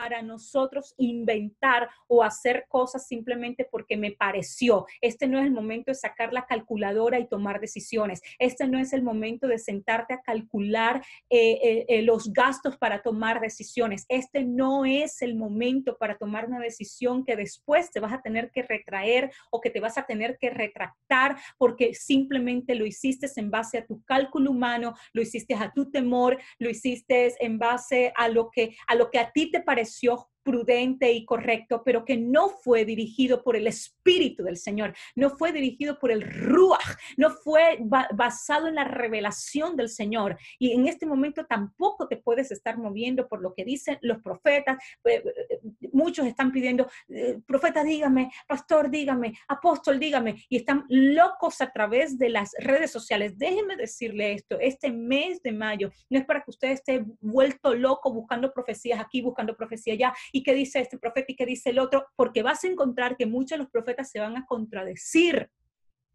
para nosotros inventar o hacer cosas simplemente porque me pareció. Este no es el momento de sacar la calculadora y tomar decisiones. Este no es el momento de sentarte a calcular eh, eh, eh, los gastos para tomar decisiones. Este no es el momento para tomar una decisión que después te vas a tener que retraer o que te vas a tener que retractar porque simplemente lo hiciste en base a tu cálculo humano, lo hiciste a tu temor, lo hiciste en base a lo que a lo que a ti te pareció precios prudente y correcto, pero que no fue dirigido por el Espíritu del Señor, no fue dirigido por el Ruach, no fue basado en la revelación del Señor. Y en este momento tampoco te puedes estar moviendo por lo que dicen los profetas. Pues, eh, muchos están pidiendo, eh, profeta dígame, pastor dígame, apóstol dígame, y están locos a través de las redes sociales. Déjenme decirle esto, este mes de mayo no es para que usted esté vuelto loco buscando profecías aquí, buscando profecía allá y qué dice este profeta y qué dice el otro, porque vas a encontrar que muchos de los profetas se van a contradecir.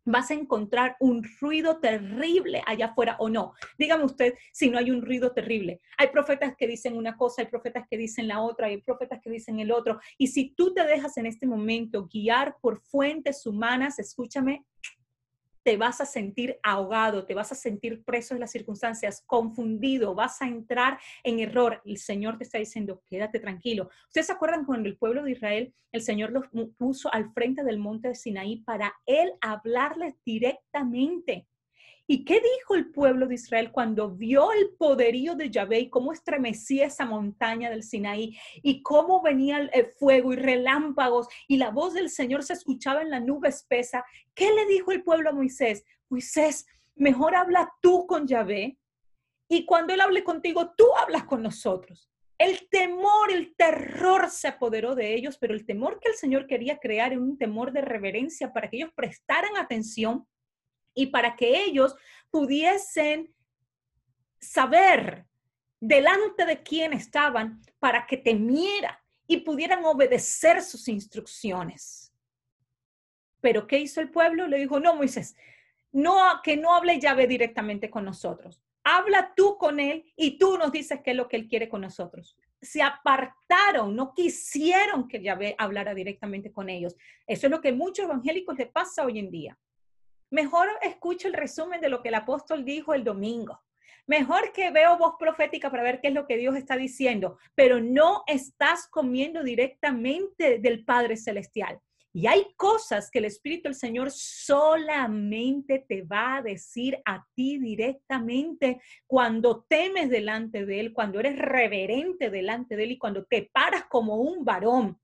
Vas a encontrar un ruido terrible allá afuera o no. Dígame usted si no hay un ruido terrible. Hay profetas que dicen una cosa, hay profetas que dicen la otra, hay profetas que dicen el otro. Y si tú te dejas en este momento guiar por fuentes humanas, escúchame, te vas a sentir ahogado, te vas a sentir preso en las circunstancias, confundido, vas a entrar en error. El Señor te está diciendo, quédate tranquilo. ¿Ustedes se acuerdan cuando el pueblo de Israel, el Señor los puso al frente del monte de Sinaí para él hablarles directamente? ¿Y qué dijo el pueblo de Israel cuando vio el poderío de Yahvé y cómo estremecía esa montaña del Sinaí y cómo venía el fuego y relámpagos y la voz del Señor se escuchaba en la nube espesa? ¿Qué le dijo el pueblo a Moisés? Moisés, mejor habla tú con Yahvé y cuando él hable contigo, tú hablas con nosotros. El temor, el terror se apoderó de ellos, pero el temor que el Señor quería crear era un temor de reverencia para que ellos prestaran atención y para que ellos pudiesen saber delante de quién estaban para que temiera y pudieran obedecer sus instrucciones. Pero ¿qué hizo el pueblo? Le dijo, no, Moisés, no, que no hable Yahvé directamente con nosotros. Habla tú con él y tú nos dices qué es lo que él quiere con nosotros. Se apartaron, no quisieron que Yahvé hablara directamente con ellos. Eso es lo que muchos evangélicos le pasa hoy en día. Mejor escucho el resumen de lo que el apóstol dijo el domingo. Mejor que veo voz profética para ver qué es lo que Dios está diciendo, pero no estás comiendo directamente del Padre Celestial. Y hay cosas que el Espíritu del Señor solamente te va a decir a ti directamente cuando temes delante de Él, cuando eres reverente delante de Él y cuando te paras como un varón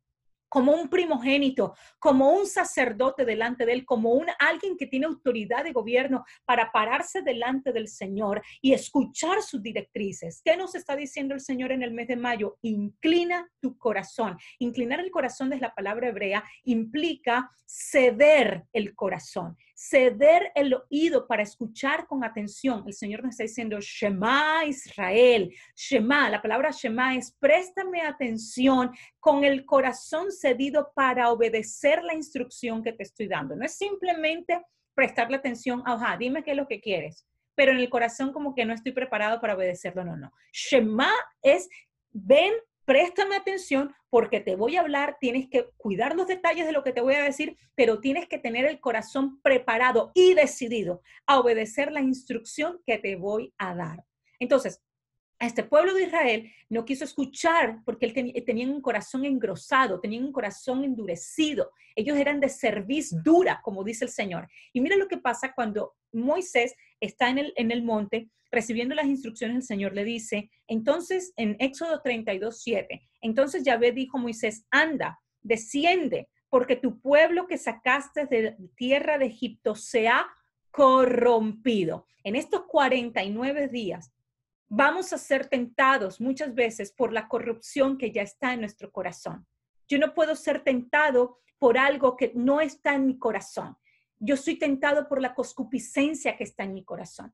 como un primogénito, como un sacerdote delante de él, como alguien que tiene autoridad de gobierno para pararse delante del Señor y escuchar sus directrices. ¿Qué nos está diciendo el Señor en el mes de mayo? Inclina tu corazón. Inclinar el corazón es la palabra hebrea implica ceder el corazón ceder el oído para escuchar con atención. El Señor nos está diciendo, Shema Israel, Shema, la palabra Shema es préstame atención con el corazón cedido para obedecer la instrucción que te estoy dando. No es simplemente prestarle atención, ajá, dime qué es lo que quieres, pero en el corazón como que no estoy preparado para obedecerlo, no, no. Shema es ven préstame atención porque te voy a hablar, tienes que cuidar los detalles de lo que te voy a decir, pero tienes que tener el corazón preparado y decidido a obedecer la instrucción que te voy a dar. Entonces, este pueblo de Israel no quiso escuchar porque él tenía tenían un corazón engrosado, tenían un corazón endurecido. Ellos eran de cerviz dura, como dice el Señor. Y mira lo que pasa cuando Moisés está en el, en el monte recibiendo las instrucciones, el Señor le dice, entonces en Éxodo 32, 7, entonces Yahvé dijo a Moisés, anda, desciende, porque tu pueblo que sacaste de tierra de Egipto se ha corrompido. En estos 49 días vamos a ser tentados muchas veces por la corrupción que ya está en nuestro corazón. Yo no puedo ser tentado por algo que no está en mi corazón yo soy tentado por la coscupiscencia que está en mi corazón.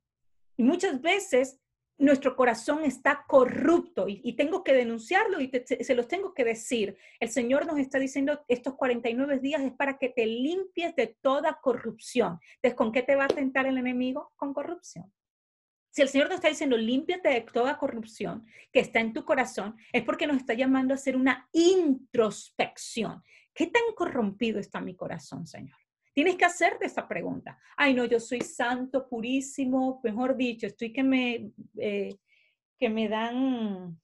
Y muchas veces nuestro corazón está corrupto y, tengo que denunciarlo y se los tengo que decir. El Señor nos está diciendo estos 49 días es para que te limpies de toda corrupción. Entonces, ¿con qué te va a tentar el enemigo? Con corrupción. Si el Señor nos está diciendo, límpiate de toda corrupción que está en tu corazón, es porque nos está llamando a hacer una introspección. ¿Qué tan corrompido está mi corazón, Señor? Tienes que hacerte esa pregunta. Ay, no, yo soy santo, purísimo, mejor dicho, estoy que me, eh, que me dan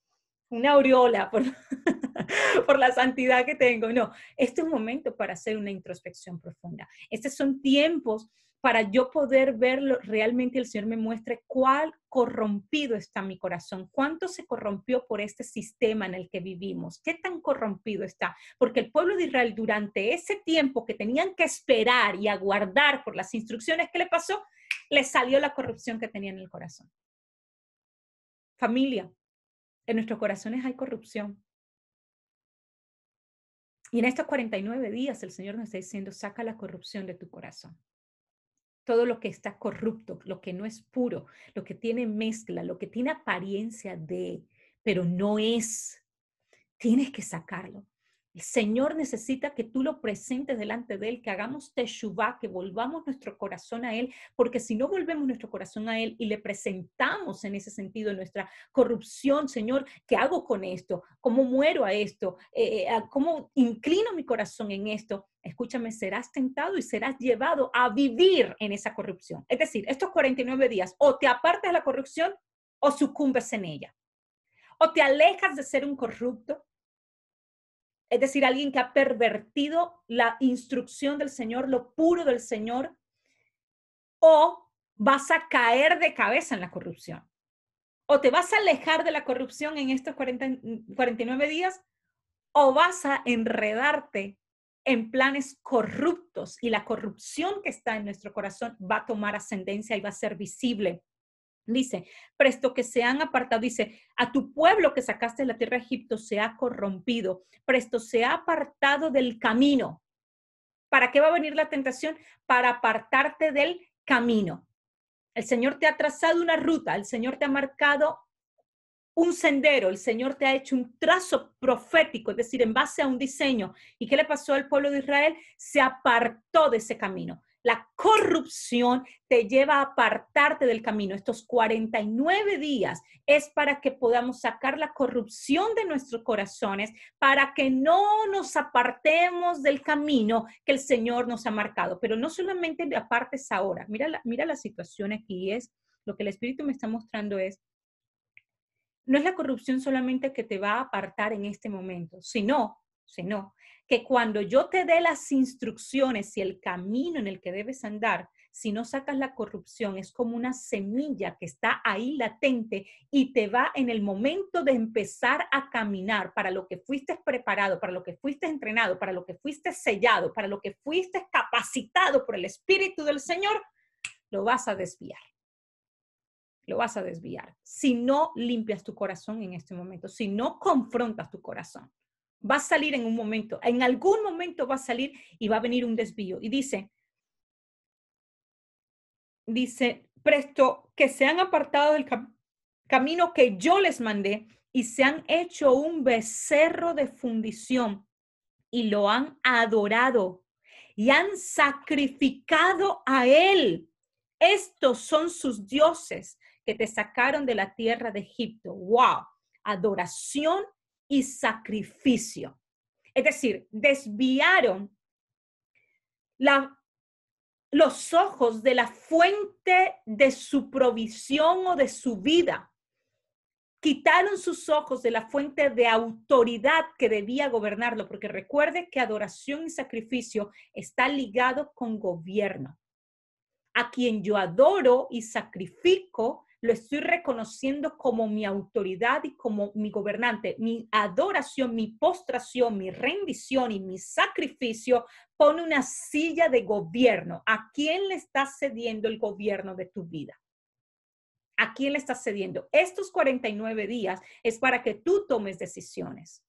una aureola por, por la santidad que tengo. No, este es un momento para hacer una introspección profunda. Estos son tiempos para yo poder ver realmente el Señor me muestre cuál corrompido está mi corazón, cuánto se corrompió por este sistema en el que vivimos, qué tan corrompido está, porque el pueblo de Israel durante ese tiempo que tenían que esperar y aguardar por las instrucciones que le pasó, le salió la corrupción que tenía en el corazón. Familia, en nuestros corazones hay corrupción. Y en estos 49 días el Señor nos está diciendo, saca la corrupción de tu corazón. Todo lo que está corrupto, lo que no es puro, lo que tiene mezcla, lo que tiene apariencia de, pero no es, tienes que sacarlo. El Señor necesita que tú lo presentes delante de Él, que hagamos Teshuvah, que volvamos nuestro corazón a Él, porque si no volvemos nuestro corazón a Él y le presentamos en ese sentido nuestra corrupción, Señor, ¿qué hago con esto? ¿Cómo muero a esto? Eh, eh, ah, ¿Cómo inclino mi corazón en esto? Escúchame, serás tentado y serás llevado a vivir en esa corrupción. Es decir, estos 49 días, o te apartas de la corrupción o sucumbes en ella. O te alejas de ser un corrupto es decir, alguien que ha pervertido la instrucción del Señor, lo puro del Señor, o vas a caer de cabeza en la corrupción. O te vas a alejar de la corrupción en estos 49 días, o vas a enredarte en planes corruptos y la corrupción que está en nuestro corazón va a tomar ascendencia y va a ser visible. Dice, presto que se han apartado, dice, a tu pueblo que sacaste de la tierra de Egipto se ha corrompido, presto se ha apartado del camino. ¿Para qué va a venir la tentación? Para apartarte del camino. El Señor te ha trazado una ruta, el Señor te ha marcado un sendero, el Señor te ha hecho un trazo profético, es decir, en base a un diseño. ¿Y qué le pasó al pueblo de Israel? Se apartó de ese camino. La corrupción te lleva a apartarte del camino. Estos 49 días es para que podamos sacar la corrupción de nuestros corazones, para que no nos apartemos del camino que el Señor nos ha marcado. Pero no solamente apartes ahora. Mira la, mira la situación aquí. Es lo que el Espíritu me está mostrando es, no es la corrupción solamente que te va a apartar en este momento, sino sino que cuando yo te dé las instrucciones y el camino en el que debes andar, si no sacas la corrupción, es como una semilla que está ahí latente y te va en el momento de empezar a caminar para lo que fuiste preparado, para lo que fuiste entrenado, para lo que fuiste sellado, para lo que fuiste capacitado por el Espíritu del Señor, lo vas a desviar. Lo vas a desviar. Si no limpias tu corazón en este momento, si no confrontas tu corazón va a salir en un momento, en algún momento va a salir y va a venir un desvío. Y dice, dice, presto que se han apartado del camino que yo les mandé y se han hecho un becerro de fundición y lo han adorado y han sacrificado a él. Estos son sus dioses que te sacaron de la tierra de Egipto. ¡Wow! Adoración y sacrificio. Es decir, desviaron la, los ojos de la fuente de su provisión o de su vida. Quitaron sus ojos de la fuente de autoridad que debía gobernarlo, porque recuerde que adoración y sacrificio está ligado con gobierno. A quien yo adoro y sacrifico lo estoy reconociendo como mi autoridad y como mi gobernante. Mi adoración, mi postración, mi rendición y mi sacrificio pone una silla de gobierno. ¿A quién le estás cediendo el gobierno de tu vida? ¿A quién le estás cediendo? Estos 49 días es para que tú tomes decisiones.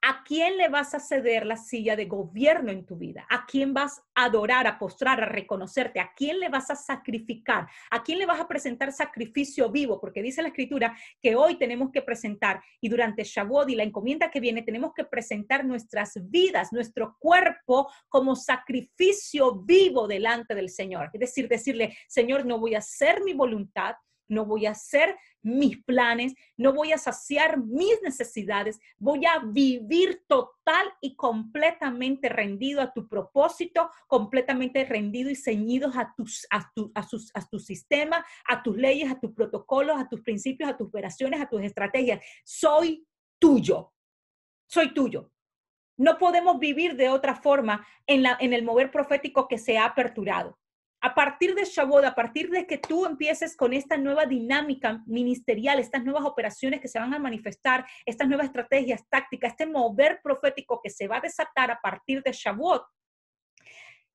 ¿A quién le vas a ceder la silla de gobierno en tu vida? ¿A quién vas a adorar, a postrar, a reconocerte? ¿A quién le vas a sacrificar? ¿A quién le vas a presentar sacrificio vivo? Porque dice la escritura que hoy tenemos que presentar y durante Shavuot y la encomienda que viene tenemos que presentar nuestras vidas, nuestro cuerpo como sacrificio vivo delante del Señor. Es decir, decirle, Señor, no voy a hacer mi voluntad, no voy a hacer mis planes, no voy a saciar mis necesidades, voy a vivir total y completamente rendido a tu propósito, completamente rendido y ceñido a, tus, a, tu, a, sistema, a tus leyes, a tus protocolos, a tus principios, a tus operaciones, a tus estrategias. Soy tuyo, soy tuyo. No podemos vivir de otra forma en, la, en el mover profético que se ha aperturado a partir de Shavuot, a partir de que tú empieces con esta nueva dinámica ministerial, estas nuevas operaciones que se van a manifestar, estas nuevas estrategias tácticas, este mover profético que se va a desatar a partir de Shavuot,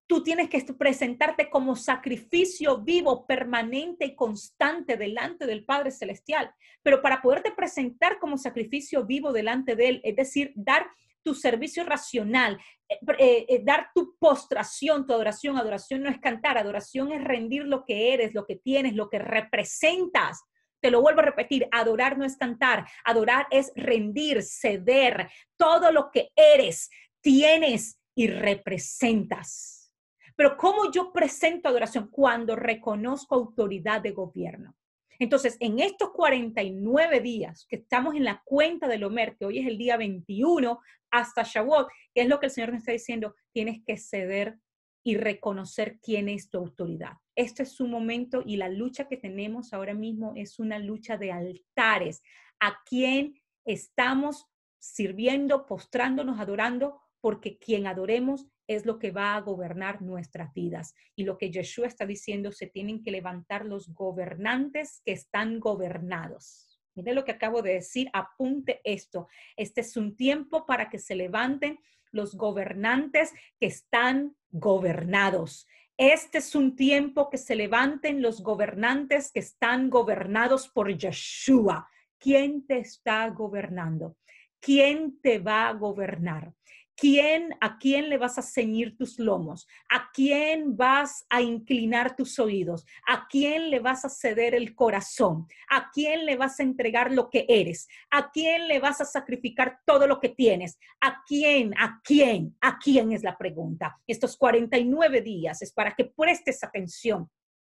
tú tienes que presentarte como sacrificio vivo, permanente y constante delante del Padre Celestial. Pero para poderte presentar como sacrificio vivo delante de Él, es decir, dar tu servicio racional, eh, eh, eh, dar tu postración, tu adoración. Adoración no es cantar, adoración es rendir lo que eres, lo que tienes, lo que representas. Te lo vuelvo a repetir, adorar no es cantar, adorar es rendir, ceder todo lo que eres, tienes y representas. Pero ¿cómo yo presento adoración? Cuando reconozco autoridad de gobierno. Entonces, en estos 49 días que estamos en la cuenta del Omer, que hoy es el día 21 hasta Shavuot, que es lo que el Señor nos está diciendo, tienes que ceder y reconocer quién es tu autoridad. Este es su momento y la lucha que tenemos ahora mismo es una lucha de altares, a quién estamos sirviendo, postrándonos, adorando, porque quien adoremos es lo que va a gobernar nuestras vidas. Y lo que Yeshua está diciendo, se tienen que levantar los gobernantes que están gobernados. Mire lo que acabo de decir, apunte esto. Este es un tiempo para que se levanten los gobernantes que están gobernados. Este es un tiempo que se levanten los gobernantes que están gobernados por Yeshua. ¿Quién te está gobernando? ¿Quién te va a gobernar? ¿Quién, ¿A quién le vas a ceñir tus lomos? ¿A quién vas a inclinar tus oídos? ¿A quién le vas a ceder el corazón? ¿A quién le vas a entregar lo que eres? ¿A quién le vas a sacrificar todo lo que tienes? ¿A quién? ¿A quién? ¿A quién es la pregunta? Estos 49 días es para que prestes atención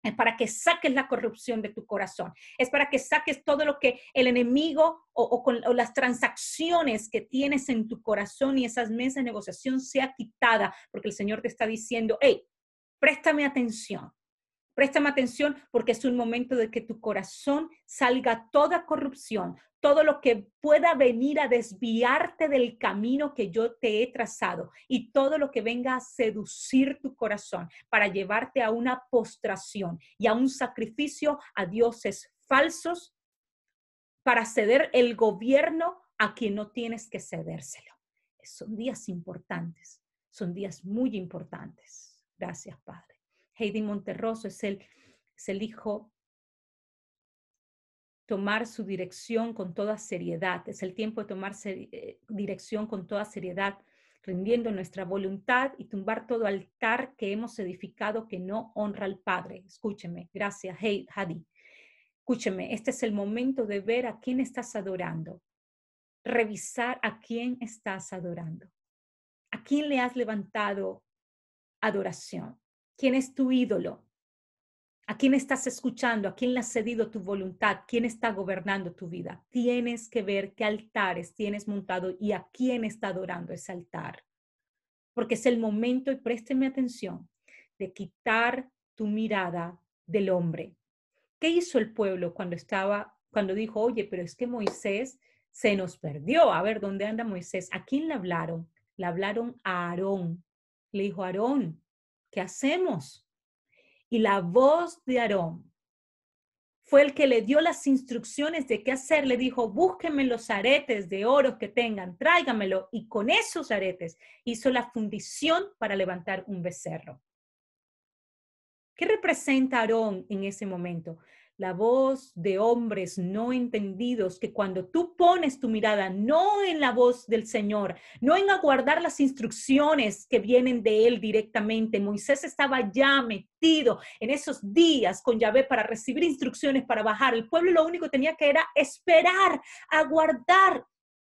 es para que saques la corrupción de tu corazón. Es para que saques todo lo que el enemigo o, las transacciones que tienes en tu corazón y esas mesas de negociación sea quitada, porque el Señor te está diciendo, hey, préstame atención. Préstame atención porque es un momento de que tu corazón salga toda corrupción, todo lo que pueda venir a desviarte del camino que yo te he trazado y todo lo que venga a seducir tu corazón para llevarte a una postración y a un sacrificio a dioses falsos para ceder el gobierno a quien no tienes que cedérselo. Son días importantes, son días muy importantes. Gracias, Padre. Heidi Monterroso, es el, hijo tomar su dirección con toda seriedad. Es el tiempo de tomar eh, dirección con toda seriedad, rindiendo nuestra voluntad y tumbar todo altar que hemos edificado que no honra al Padre. Escúcheme, gracias, Heidi. Escúcheme, este es el momento de ver a quién estás adorando, revisar a quién estás adorando, a quién le has levantado adoración. ¿Quién es tu ídolo? ¿A quién estás escuchando? ¿A quién le has cedido tu voluntad? ¿Quién está gobernando tu vida? Tienes que ver qué altares tienes montado y a quién está adorando ese altar. Porque es el momento, y présteme atención, de quitar tu mirada del hombre. ¿Qué hizo el pueblo cuando estaba, cuando dijo, oye, pero es que Moisés se nos perdió? A ver, ¿dónde anda Moisés? ¿A quién le hablaron? Le hablaron a Aarón. Le dijo, Aarón, ¿qué hacemos? Y la voz de Aarón fue el que le dio las instrucciones de qué hacer. Le dijo, búsquenme los aretes de oro que tengan, tráigamelo. Y con esos aretes hizo la fundición para levantar un becerro. ¿Qué representa Aarón en ese momento? la voz de hombres no entendidos, que cuando tú pones tu mirada no en la voz del Señor, no en aguardar las instrucciones que vienen de Él directamente, Moisés estaba ya metido en esos días con Yahvé para recibir instrucciones, para bajar. El pueblo lo único que tenía que era esperar, aguardar,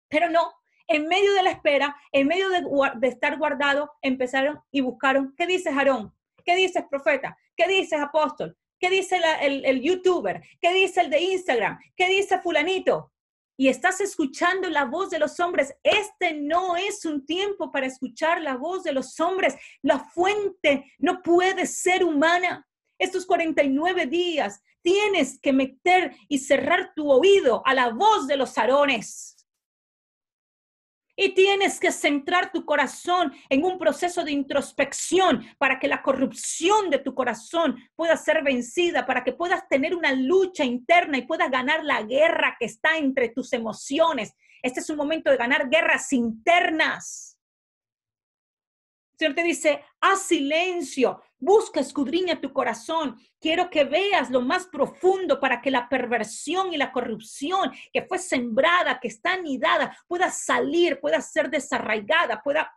pero no. En medio de la espera, en medio de, de estar guardado, empezaron y buscaron, ¿qué dices, Aarón? ¿Qué dices, profeta? ¿Qué dices, apóstol? ¿Qué dice el, youtuber? ¿Qué dice el de Instagram? ¿Qué dice fulanito? Y estás escuchando la voz de los hombres. Este no es un tiempo para escuchar la voz de los hombres. La fuente no puede ser humana. Estos 49 días tienes que meter y cerrar tu oído a la voz de los arones y tienes que centrar tu corazón en un proceso de introspección para que la corrupción de tu corazón pueda ser vencida, para que puedas tener una lucha interna y puedas ganar la guerra que está entre tus emociones. Este es un momento de ganar guerras internas. El Señor te dice, haz silencio, Busca, escudriña tu corazón. Quiero que veas lo más profundo para que la perversión y la corrupción que fue sembrada, que está anidada, pueda salir, pueda ser desarraigada, pueda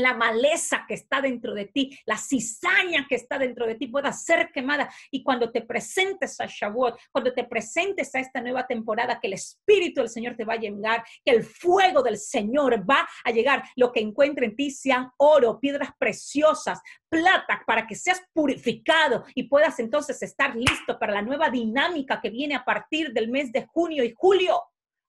la maleza que está dentro de ti, la cizaña que está dentro de ti pueda ser quemada. Y cuando te presentes a Shavuot, cuando te presentes a esta nueva temporada, que el Espíritu del Señor te va a llegar, que el fuego del Señor va a llegar. Lo que encuentre en ti sean oro, piedras preciosas, plata, para que seas purificado y puedas entonces estar listo para la nueva dinámica que viene a partir del mes de junio y julio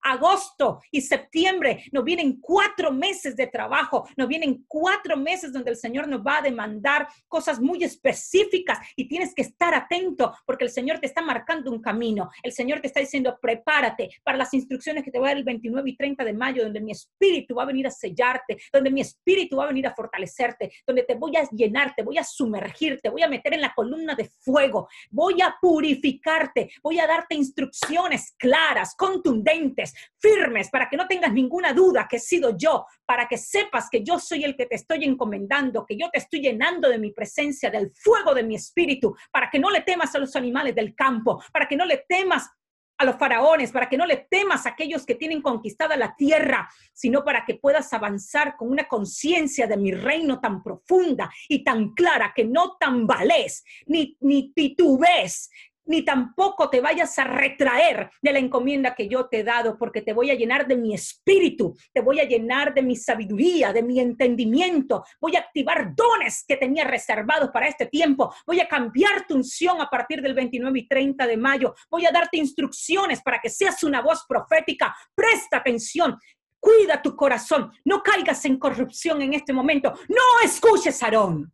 agosto y septiembre. Nos vienen cuatro meses de trabajo, nos vienen cuatro meses donde el Señor nos va a demandar cosas muy específicas y tienes que estar atento porque el Señor te está marcando un camino. El Señor te está diciendo, prepárate para las instrucciones que te voy a dar el 29 y 30 de mayo, donde mi espíritu va a venir a sellarte, donde mi espíritu va a venir a fortalecerte, donde te voy a llenarte voy a sumergirte, voy a meter en la columna de fuego, voy a purificarte, voy a darte instrucciones claras, contundentes firmes, para que no tengas ninguna duda que he sido yo, para que sepas que yo soy el que te estoy encomendando, que yo te estoy llenando de mi presencia, del fuego de mi espíritu, para que no le temas a los animales del campo, para que no le temas a los faraones, para que no le temas a aquellos que tienen conquistada la tierra, sino para que puedas avanzar con una conciencia de mi reino tan profunda y tan clara que no tambales ni, ni titubees, ni tampoco te vayas a retraer de la encomienda que yo te he dado, porque te voy a llenar de mi espíritu, te voy a llenar de mi sabiduría, de mi entendimiento, voy a activar dones que tenía reservados para este tiempo, voy a cambiar tu unción a partir del 29 y 30 de mayo, voy a darte instrucciones para que seas una voz profética, presta atención. Cuida tu corazón, no caigas en corrupción en este momento. No escuches, Aarón.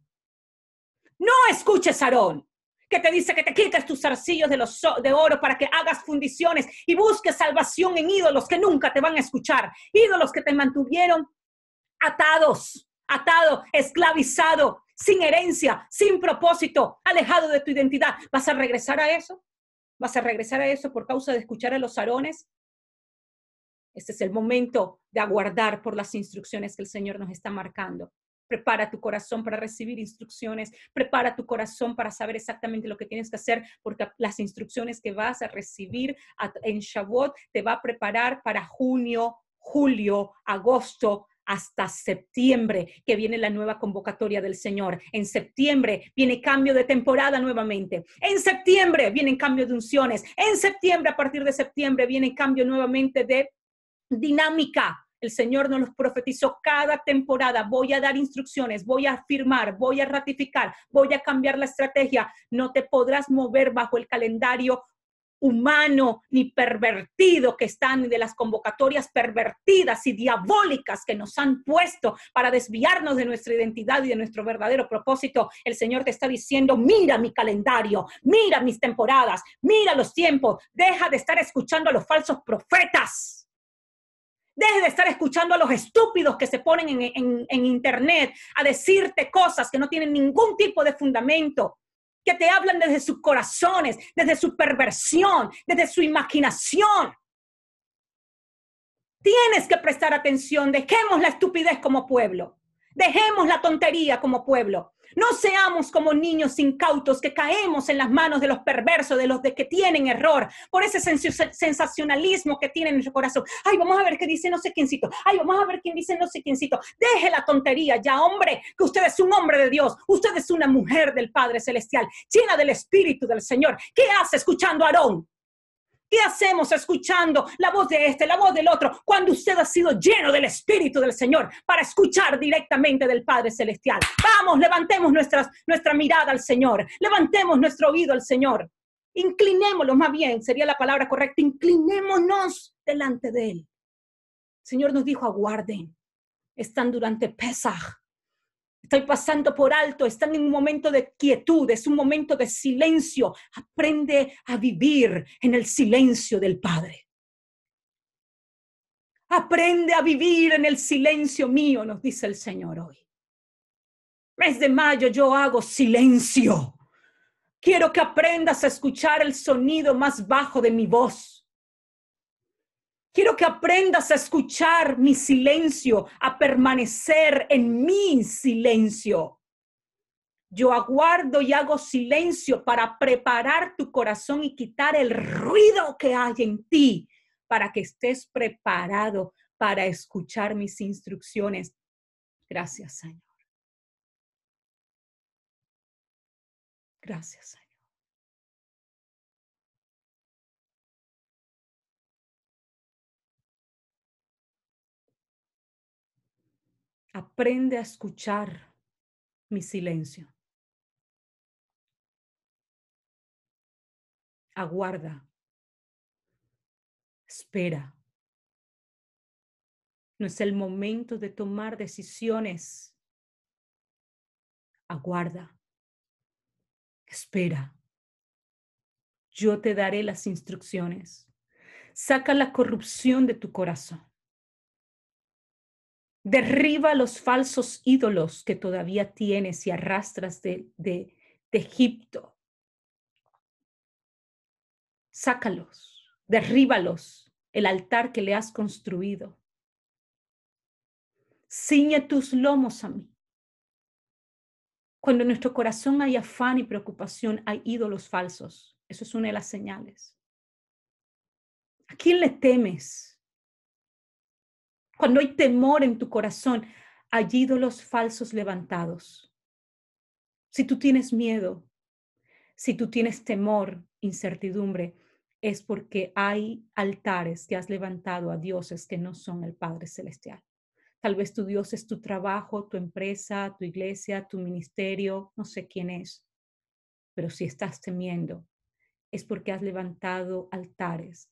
No escuches, Aarón que te dice que te quites tus zarcillos de, los, de oro para que hagas fundiciones y busques salvación en ídolos que nunca te van a escuchar, ídolos que te mantuvieron atados, atado, esclavizado, sin herencia, sin propósito, alejado de tu identidad. ¿Vas a regresar a eso? ¿Vas a regresar a eso por causa de escuchar a los arones? Este es el momento de aguardar por las instrucciones que el Señor nos está marcando prepara tu corazón para recibir instrucciones, prepara tu corazón para saber exactamente lo que tienes que hacer, porque las instrucciones que vas a recibir en Shavuot te va a preparar para junio, julio, agosto, hasta septiembre, que viene la nueva convocatoria del Señor. En septiembre viene cambio de temporada nuevamente. En septiembre viene cambio de unciones. En septiembre, a partir de septiembre, viene cambio nuevamente de dinámica el Señor nos los profetizó cada temporada. Voy a dar instrucciones, voy a firmar, voy a ratificar, voy a cambiar la estrategia. No te podrás mover bajo el calendario humano ni pervertido que están de las convocatorias pervertidas y diabólicas que nos han puesto para desviarnos de nuestra identidad y de nuestro verdadero propósito. El Señor te está diciendo, mira mi calendario, mira mis temporadas, mira los tiempos, deja de estar escuchando a los falsos profetas Deje de estar escuchando a los estúpidos que se ponen en, en, internet a decirte cosas que no tienen ningún tipo de fundamento, que te hablan desde sus corazones, desde su perversión, desde su imaginación. Tienes que prestar atención, dejemos la estupidez como pueblo. Dejemos la tontería como pueblo. No seamos como niños incautos que caemos en las manos de los perversos, de los de que tienen error, por ese sensacionalismo que tienen en su corazón. Ay, vamos a ver qué dice no sé quiéncito. Ay, vamos a ver quién dice no sé quiéncito. Deje la tontería ya, hombre, que usted es un hombre de Dios. Usted es una mujer del Padre Celestial, llena del Espíritu del Señor. ¿Qué hace escuchando a Aarón? ¿Qué hacemos escuchando la voz de este, la voz del otro, cuando usted ha sido lleno del Espíritu del Señor para escuchar directamente del Padre Celestial? Vamos, levantemos nuestras, nuestra mirada al Señor, levantemos nuestro oído al Señor, inclinémonos más bien, sería la palabra correcta, inclinémonos delante de Él. Señor nos dijo, aguarden, están durante Pesaj, estoy pasando por alto, están en un momento de quietud, es un momento de silencio. Aprende a vivir en el silencio del Padre. Aprende a vivir en el silencio mío, nos dice el Señor hoy. Mes de mayo yo hago silencio. Quiero que aprendas a escuchar el sonido más bajo de mi voz Quiero que aprendas a escuchar mi silencio, a permanecer en mi silencio. Yo aguardo y hago silencio para preparar tu corazón y quitar el ruido que hay en ti, para que estés preparado para escuchar mis instrucciones. Gracias, Señor. Gracias, Señor. Aprende a escuchar mi silencio. Aguarda. Espera. No es el momento de tomar decisiones. Aguarda. Espera. Yo te daré las instrucciones. Saca la corrupción de tu corazón. Derriba los falsos ídolos que todavía tienes y arrastras de, Egipto. Sácalos, derríbalos, el altar que le has construido. Ciñe tus lomos a mí. Cuando en nuestro corazón hay afán y preocupación, hay ídolos falsos. Eso es una de las señales. ¿A quién le temes? cuando hay temor en tu corazón, hay ídolos falsos levantados. Si tú tienes miedo, si tú tienes temor, incertidumbre, es porque hay altares que has levantado a dioses que no son el Padre Celestial. Tal vez tu Dios es tu trabajo, tu empresa, tu iglesia, tu ministerio, no sé quién es. Pero si estás temiendo, es porque has levantado altares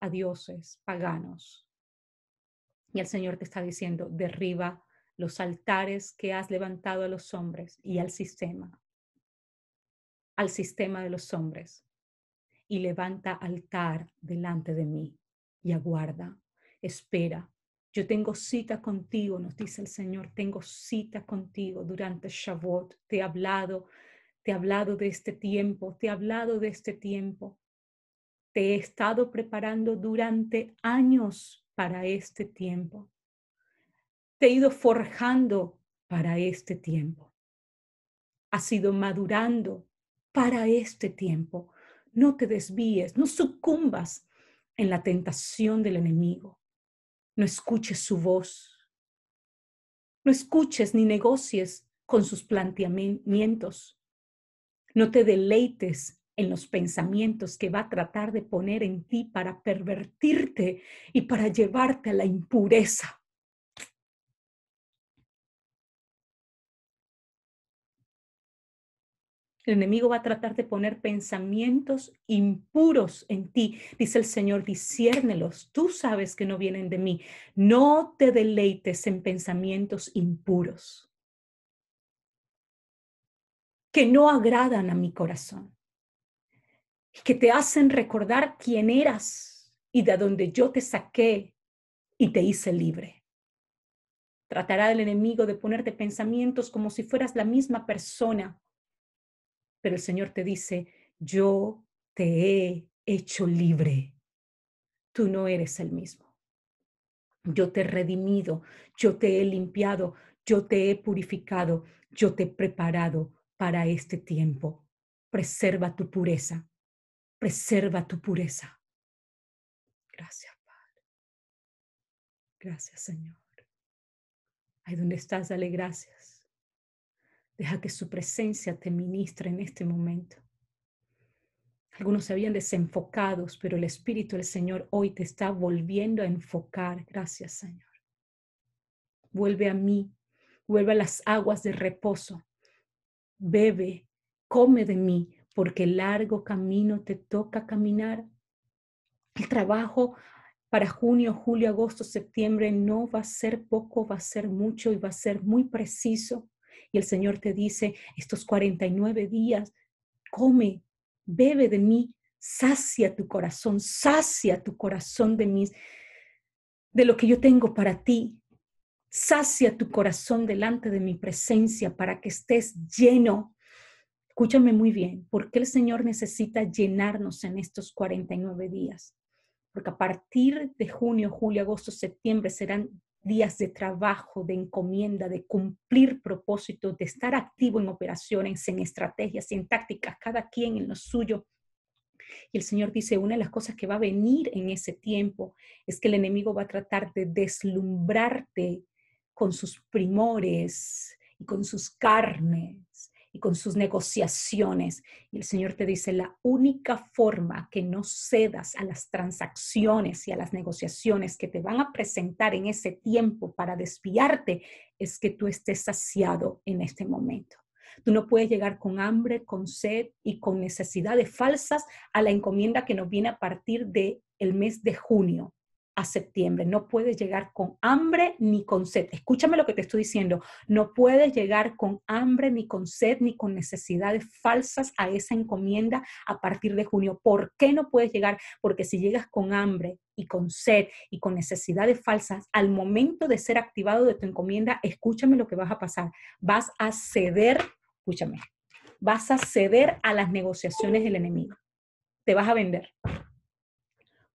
a dioses paganos el Señor te está diciendo, derriba los altares que has levantado a los hombres y al sistema, al sistema de los hombres, y levanta altar delante de mí y aguarda, espera. Yo tengo cita contigo, nos dice el Señor, tengo cita contigo durante Shavuot. Te he hablado, te he hablado de este tiempo, te he hablado de este tiempo. Te he estado preparando durante años para este tiempo. Te he ido forjando para este tiempo. Has ido madurando para este tiempo. No te desvíes, no sucumbas en la tentación del enemigo. No escuches su voz. No escuches ni negocies con sus planteamientos. No te deleites en los pensamientos que va a tratar de poner en ti para pervertirte y para llevarte a la impureza. El enemigo va a tratar de poner pensamientos impuros en ti. Dice el Señor, disciérnelos. Tú sabes que no vienen de mí. No te deleites en pensamientos impuros que no agradan a mi corazón que te hacen recordar quién eras y de donde yo te saqué y te hice libre. Tratará el enemigo de ponerte pensamientos como si fueras la misma persona, pero el Señor te dice, yo te he hecho libre. Tú no eres el mismo. Yo te he redimido, yo te he limpiado, yo te he purificado, yo te he preparado para este tiempo. Preserva tu pureza preserva tu pureza. Gracias, Padre. Gracias, Señor. Ahí donde estás, dale gracias. Deja que su presencia te ministre en este momento. Algunos se habían desenfocados, pero el Espíritu del Señor hoy te está volviendo a enfocar. Gracias, Señor. Vuelve a mí, vuelve a las aguas de reposo. Bebe, come de mí, porque largo camino te toca caminar. El trabajo para junio, julio, agosto, septiembre no va a ser poco, va a ser mucho y va a ser muy preciso. Y el Señor te dice, estos 49 días, come, bebe de mí, sacia tu corazón, sacia tu corazón de mis de lo que yo tengo para ti. Sacia tu corazón delante de mi presencia para que estés lleno Escúchame muy bien, ¿por qué el Señor necesita llenarnos en estos 49 días? Porque a partir de junio, julio, agosto, septiembre serán días de trabajo, de encomienda, de cumplir propósitos, de estar activo en operaciones, en estrategias, en tácticas, cada quien en lo suyo. Y el Señor dice, una de las cosas que va a venir en ese tiempo es que el enemigo va a tratar de deslumbrarte con sus primores y con sus carnes y con sus negociaciones. Y el Señor te dice, la única forma que no cedas a las transacciones y a las negociaciones que te van a presentar en ese tiempo para desviarte es que tú estés saciado en este momento. Tú no puedes llegar con hambre, con sed y con necesidades falsas a la encomienda que nos viene a partir del el mes de junio a septiembre. No puedes llegar con hambre ni con sed. Escúchame lo que te estoy diciendo. No puedes llegar con hambre ni con sed ni con necesidades falsas a esa encomienda a partir de junio. ¿Por qué no puedes llegar? Porque si llegas con hambre y con sed y con necesidades falsas, al momento de ser activado de tu encomienda, escúchame lo que vas a pasar. Vas a ceder, escúchame, vas a ceder a las negociaciones del enemigo. Te vas a vender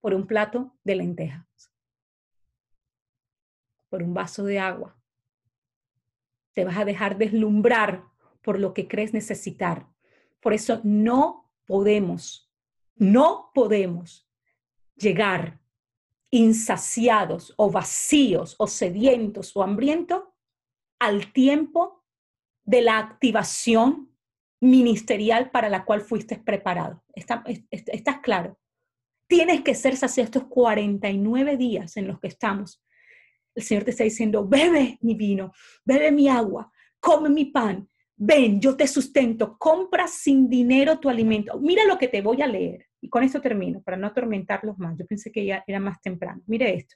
por un plato de lentejas, por un vaso de agua. Te vas a dejar deslumbrar por lo que crees necesitar. Por eso no podemos, no podemos llegar insaciados o vacíos o sedientos o hambrientos al tiempo de la activación ministerial para la cual fuiste preparado. ¿Estás claro? tienes que ser saciado estos 49 días en los que estamos. El Señor te está diciendo, bebe mi vino, bebe mi agua, come mi pan, ven, yo te sustento, compra sin dinero tu alimento. Mira lo que te voy a leer. Y con esto termino, para no atormentarlos más. Yo pensé que ya era más temprano. Mire esto,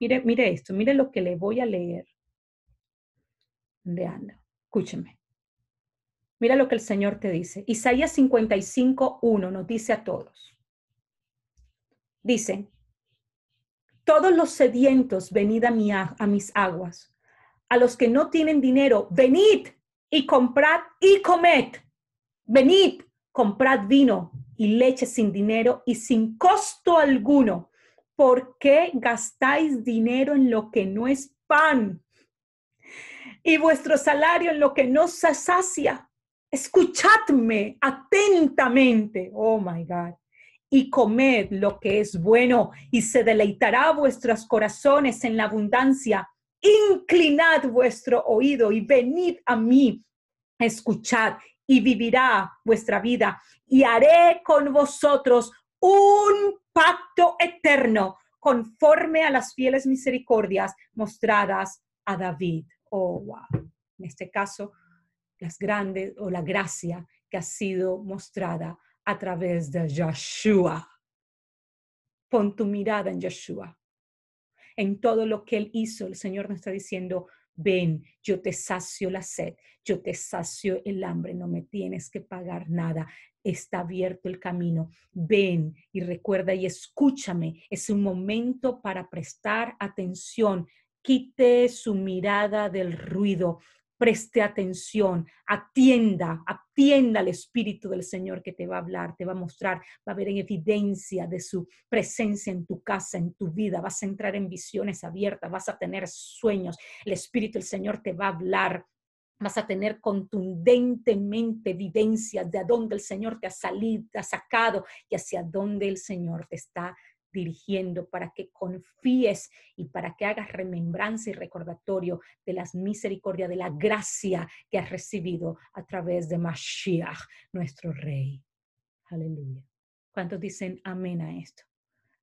mire, mire esto, mire lo que le voy a leer. ¿Dónde anda? Escúcheme. Mira lo que el Señor te dice. Isaías 55, 1 nos dice a todos. Dice, todos los sedientos, venid a, a, mis aguas. A los que no tienen dinero, venid y comprad y comed. Venid, comprad vino y leche sin dinero y sin costo alguno. porque gastáis dinero en lo que no es pan? Y vuestro salario en lo que no se sacia. Escuchadme atentamente. Oh, my God y comed lo que es bueno, y se deleitará vuestros corazones en la abundancia. Inclinad vuestro oído y venid a mí, escuchad, y vivirá vuestra vida, y haré con vosotros un pacto eterno, conforme a las fieles misericordias mostradas a David. Oh, En este caso, las grandes o la gracia que ha sido mostrada a través de Yeshua. Pon tu mirada en Yeshua. En todo lo que Él hizo, el Señor nos está diciendo, ven, yo te sacio la sed, yo te sacio el hambre, no me tienes que pagar nada, está abierto el camino, ven y recuerda y escúchame, es un momento para prestar atención, quite su mirada del ruido, preste atención, atienda, atienda al Espíritu del Señor que te va a hablar, te va a mostrar, va a ver evidencia de su presencia en tu casa, en tu vida, vas a entrar en visiones abiertas, vas a tener sueños, el Espíritu del Señor te va a hablar, vas a tener contundentemente evidencias de a dónde el Señor te ha salido, te ha sacado y hacia dónde el Señor te está dirigiendo, para que confíes y para que hagas remembranza y recordatorio de las misericordias, de la gracia que has recibido a través de Mashiach, nuestro Rey. Aleluya. ¿Cuántos dicen amén a esto?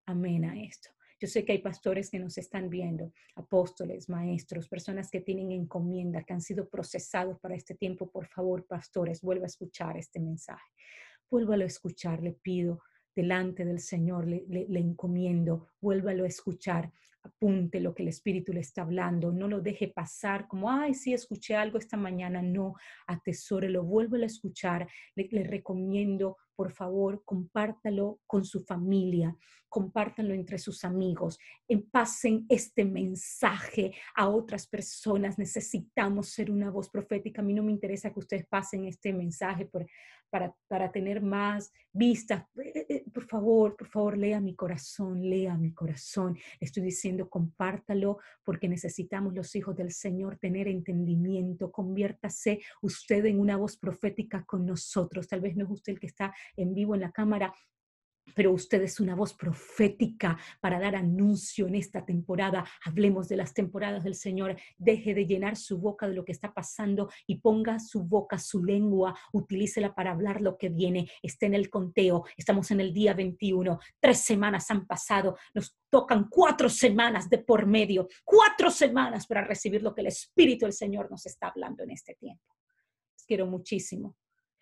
Amén a esto. Yo sé que hay pastores que nos están viendo, apóstoles, maestros, personas que tienen encomienda, que han sido procesados para este tiempo. Por favor, pastores, vuelva a escuchar este mensaje. Vuélvalo a escuchar, le pido delante del Señor, le, encomiendo, vuélvalo a escuchar, apunte lo que el Espíritu le está hablando, no lo deje pasar como, ay, sí, escuché algo esta mañana, no, atesórelo, vuelvo a escuchar, le, recomiendo, por favor, compártalo con su familia, compártalo entre sus amigos, eh, pasen este mensaje a otras personas, necesitamos ser una voz profética, a mí no me interesa que ustedes pasen este mensaje para, para tener más vistas, eh, eh, por favor, por favor, lea mi corazón, lea mi corazón, estoy diciendo compártalo, porque necesitamos los hijos del Señor tener entendimiento. Conviértase usted en una voz profética con nosotros. Tal vez no es usted el que está en vivo en la cámara, pero usted es una voz profética para dar anuncio en esta temporada. Hablemos de las temporadas del Señor. Deje de llenar su boca de lo que está pasando y ponga su boca, su lengua, utilícela para hablar lo que viene. Esté en el conteo. Estamos en el día 21. Tres semanas han pasado. Nos tocan cuatro semanas de por medio. Cuatro semanas para recibir lo que el Espíritu del Señor nos está hablando en este tiempo. Les quiero muchísimo.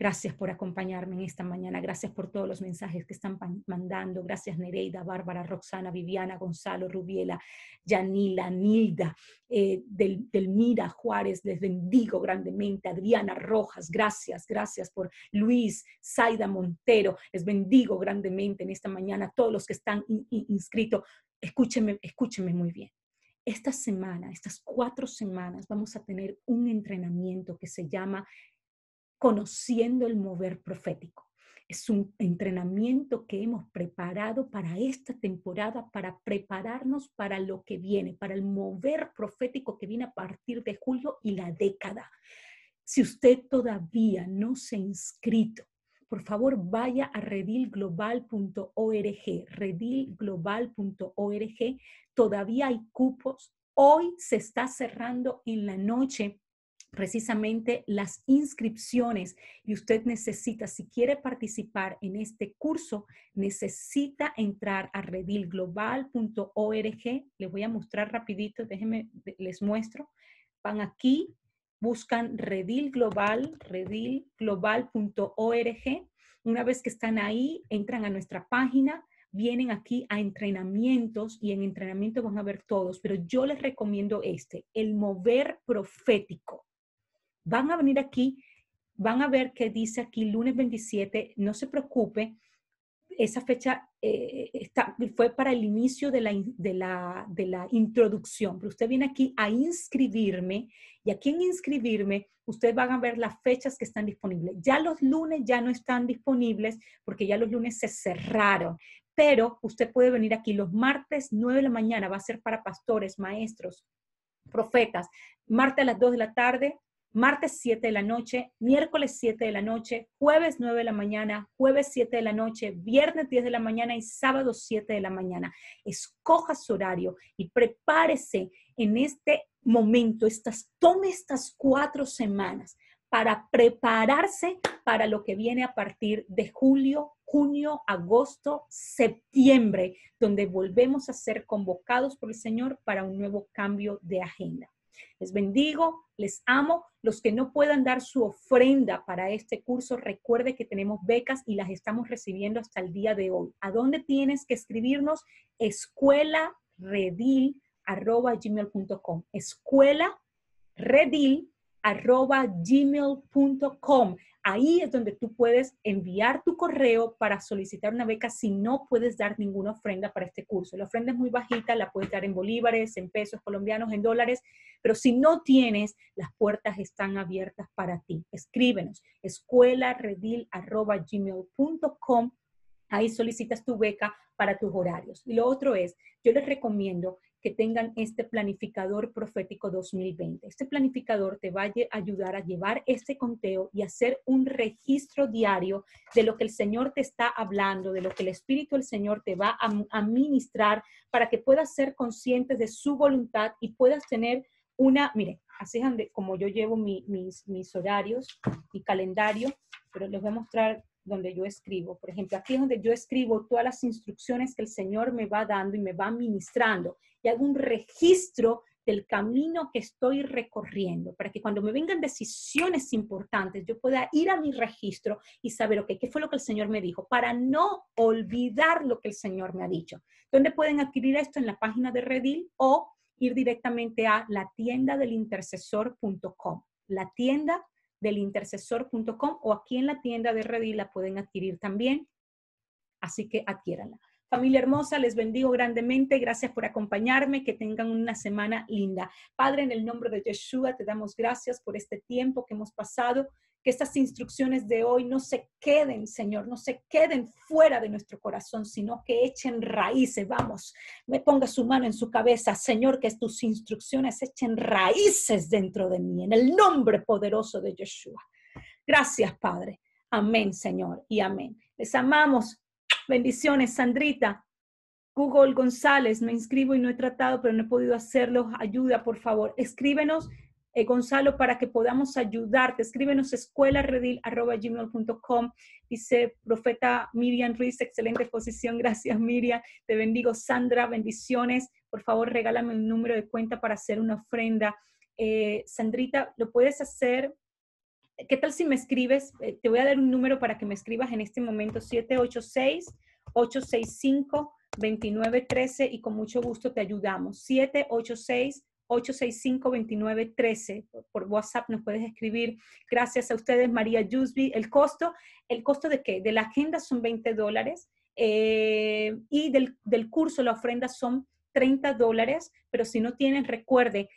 Gracias por acompañarme en esta mañana. Gracias por todos los mensajes que están mandando. Gracias Nereida, Bárbara, Roxana, Viviana, Gonzalo, Rubiela, Yanila, Nilda, eh, del, Delmira, Juárez. Les bendigo grandemente. Adriana Rojas, gracias. Gracias por Luis, Zaida Montero. Les bendigo grandemente en esta mañana. Todos los que están inscritos, escúchenme, escúchenme muy bien. Esta semana, estas cuatro semanas, vamos a tener un entrenamiento que se llama conociendo el mover profético. Es un entrenamiento que hemos preparado para esta temporada, para prepararnos para lo que viene, para el mover profético que viene a partir de julio y la década. Si usted todavía no se ha inscrito, por favor vaya a redilglobal.org, redilglobal.org. Todavía hay cupos. Hoy se está cerrando en la noche precisamente las inscripciones y usted necesita, si quiere participar en este curso, necesita entrar a redilglobal.org. Les voy a mostrar rapidito, déjenme, les muestro. Van aquí, buscan Redil redilglobal.org. Una vez que están ahí, entran a nuestra página, vienen aquí a entrenamientos y en entrenamiento van a ver todos, pero yo les recomiendo este, el mover profético. Van a venir aquí, van a ver que dice aquí lunes 27, no se preocupe, esa fecha eh, está, fue para el inicio de la, de, la, de la, introducción, pero usted viene aquí a inscribirme y aquí en inscribirme ustedes van a ver las fechas que están disponibles. Ya los lunes ya no están disponibles porque ya los lunes se cerraron, pero usted puede venir aquí los martes 9 de la mañana, va a ser para pastores, maestros, profetas, martes a las 2 de la tarde, martes 7 de la noche, miércoles 7 de la noche, jueves 9 de la mañana, jueves 7 de la noche, viernes 10 de la mañana y sábado 7 de la mañana. Escoja su horario y prepárese en este momento, tome estas cuatro semanas para prepararse para lo que viene a partir de julio, junio, agosto, septiembre, donde volvemos a ser convocados por el Señor para un nuevo cambio de agenda. Les bendigo, les amo. Los que no puedan dar su ofrenda para este curso, recuerde que tenemos becas y las estamos recibiendo hasta el día de hoy. ¿A dónde tienes que escribirnos? Escuela redil arroba gmail.com. Escuela redil Ahí es donde tú puedes enviar tu correo para solicitar una beca si no puedes dar ninguna ofrenda para este curso. La ofrenda es muy bajita, la puedes dar en bolívares, en pesos colombianos, en dólares, pero si no tienes, las puertas están abiertas para ti. Escríbenos, escuelaredil.gmail.com Ahí solicitas tu beca para tus horarios. Y lo otro es, yo les recomiendo que tengan este planificador profético 2020. Este planificador te va a ayudar a llevar este conteo y hacer un registro diario de lo que el Señor te está hablando, de lo que el Espíritu del Señor te va a, administrar ministrar para que puedas ser conscientes de su voluntad y puedas tener una, mire, así es como yo llevo mis, horarios, y calendario, pero les voy a mostrar donde yo escribo. Por ejemplo, aquí es donde yo escribo todas las instrucciones que el Señor me va dando y me va ministrando. Y hago un registro del camino que estoy recorriendo, para que cuando me vengan decisiones importantes, yo pueda ir a mi registro y saber, ok, ¿qué fue lo que el Señor me dijo? Para no olvidar lo que el Señor me ha dicho. ¿Dónde pueden adquirir esto? En la página de Redil o ir directamente a la tienda del intercesor.com. La tienda delintercesor.com o aquí en la tienda de Redil la pueden adquirir también. Así que adquiéranla. Familia hermosa, les bendigo grandemente. Gracias por acompañarme. Que tengan una semana linda. Padre, en el nombre de Yeshua, te damos gracias por este tiempo que hemos pasado que estas instrucciones de hoy no se queden, Señor, no se queden fuera de nuestro corazón, sino que echen raíces. Vamos, me ponga su mano en su cabeza, Señor, que tus instrucciones echen raíces dentro de mí, en el nombre poderoso de Yeshua. Gracias, Padre. Amén, Señor, y amén. Les amamos. Bendiciones, Sandrita. Google González, me inscribo y no he tratado, pero no he podido hacerlo. Ayuda, por favor. Escríbenos eh, Gonzalo, para que podamos ayudarte. Escríbenos escuelaredil.com. Dice profeta Miriam Ruiz, excelente exposición. Gracias, Miriam. Te bendigo, Sandra. Bendiciones. Por favor, regálame un número de cuenta para hacer una ofrenda. Eh, Sandrita, ¿lo puedes hacer? ¿Qué tal si me escribes? Eh, te voy a dar un número para que me escribas en este momento, 786 865 2913 y con mucho gusto te ayudamos. 786 865-2913. Por WhatsApp nos puedes escribir. Gracias a ustedes, María Yusby. El costo, ¿el costo de qué? De la agenda son 20 dólares eh, y del, del curso, la ofrenda son 30 dólares, pero si no tienen, recuerde,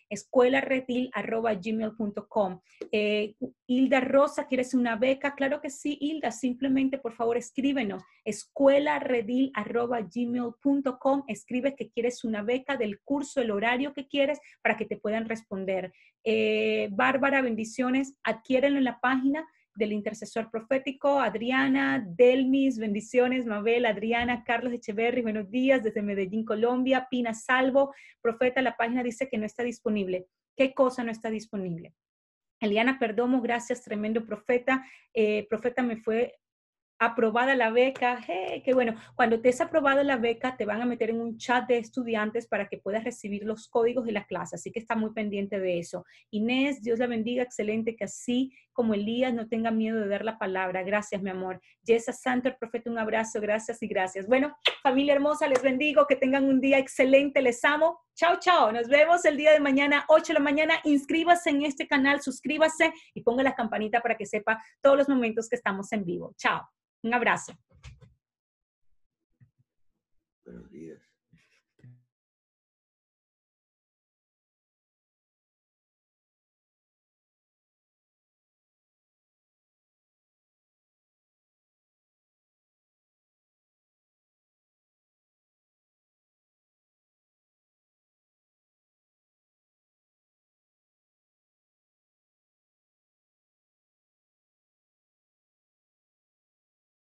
punto Eh, Hilda Rosa, ¿quieres una beca? Claro que sí, Hilda, simplemente por favor escríbenos, escuelaredil.gmail.com, escribe que quieres una beca del curso, el horario que quieres, para que te puedan responder. Eh, Bárbara, bendiciones, adquiérenlo en la página, del intercesor profético, Adriana, Delmis, bendiciones, Mabel, Adriana, Carlos Echeverri, buenos días desde Medellín, Colombia, Pina Salvo, profeta, la página dice que no está disponible. ¿Qué cosa no está disponible? Eliana Perdomo, gracias, tremendo profeta. Eh, profeta, me fue aprobada la beca, hey, qué bueno. Cuando te es aprobada la beca, te van a meter en un chat de estudiantes para que puedas recibir los códigos de la clase, así que está muy pendiente de eso. Inés, Dios la bendiga, excelente que así como Elías, no tengan miedo de dar la palabra. Gracias, mi amor. Santo, el profeta, un abrazo. Gracias y gracias. Bueno, familia hermosa, les bendigo. Que tengan un día excelente. Les amo. Chao, chao. Nos vemos el día de mañana, 8 de la mañana. Inscríbase en este canal, suscríbase y ponga la campanita para que sepa todos los momentos que estamos en vivo. Chao. Un abrazo. Buenos días.